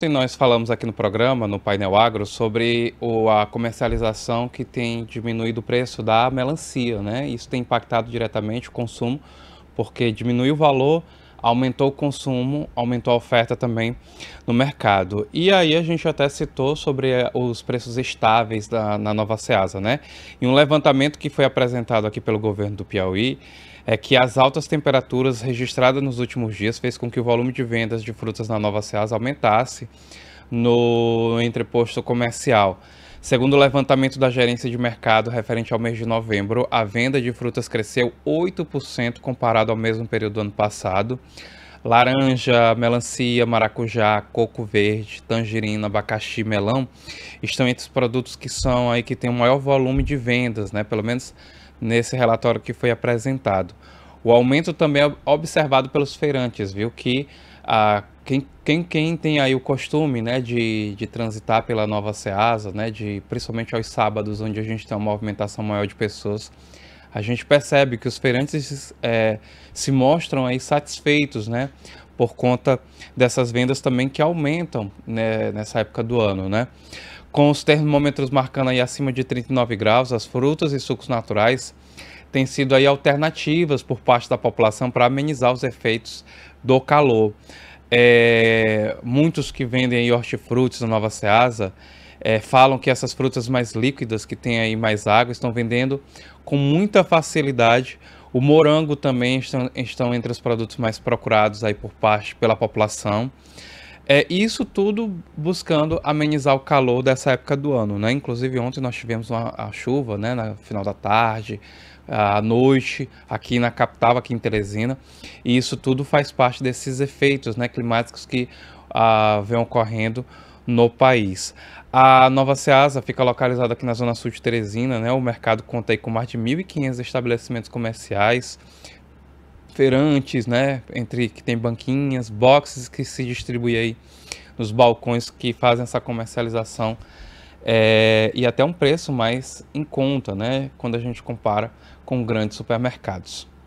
Sim, nós falamos aqui no programa, no painel agro, sobre o, a comercialização que tem diminuído o preço da melancia, né? Isso tem impactado diretamente o consumo, porque diminui o valor aumentou o consumo, aumentou a oferta também no mercado. E aí a gente até citou sobre eh, os preços estáveis da, na nova Ceasa, né? E um levantamento que foi apresentado aqui pelo governo do Piauí é que as altas temperaturas registradas nos últimos dias fez com que o volume de vendas de frutas na nova Ceasa aumentasse no entreposto comercial. Segundo o levantamento da gerência de mercado referente ao mês de novembro, a venda de frutas cresceu 8% comparado ao mesmo período do ano passado. Laranja, melancia, maracujá, coco verde, tangerina, abacaxi, melão estão entre os produtos que são aí que tem o maior volume de vendas, né? Pelo menos nesse relatório que foi apresentado. O aumento também é observado pelos feirantes, viu? Que ah, quem, quem, quem tem aí o costume, né, de, de transitar pela Nova Ceasa, né, de, principalmente aos sábados, onde a gente tem uma movimentação maior de pessoas, a gente percebe que os feirantes é, se mostram aí satisfeitos, né, por conta dessas vendas também que aumentam né, nessa época do ano, né. Com os termômetros marcando aí acima de 39 graus, as frutas e sucos naturais têm sido aí alternativas por parte da população para amenizar os efeitos do calor é, muitos que vendem hortifrutis na Nova Ceasa é, falam que essas frutas mais líquidas, que tem aí mais água, estão vendendo com muita facilidade. O morango também estão, estão entre os produtos mais procurados aí por parte pela população. É, isso tudo buscando amenizar o calor dessa época do ano, né? Inclusive ontem nós tivemos uma, a chuva, né, no final da tarde, à noite, aqui na capital, aqui em Teresina, e isso tudo faz parte desses efeitos, né, climáticos que ah, ocorrendo no país. A Nova Ceasa fica localizada aqui na zona sul de Teresina, né? O mercado conta aí com mais de 1.500 estabelecimentos comerciais, feirantes, né? Entre que tem banquinhas, boxes que se distribui aí nos balcões que fazem essa comercialização é, e até um preço mais em conta, né? Quando a gente compara com grandes supermercados.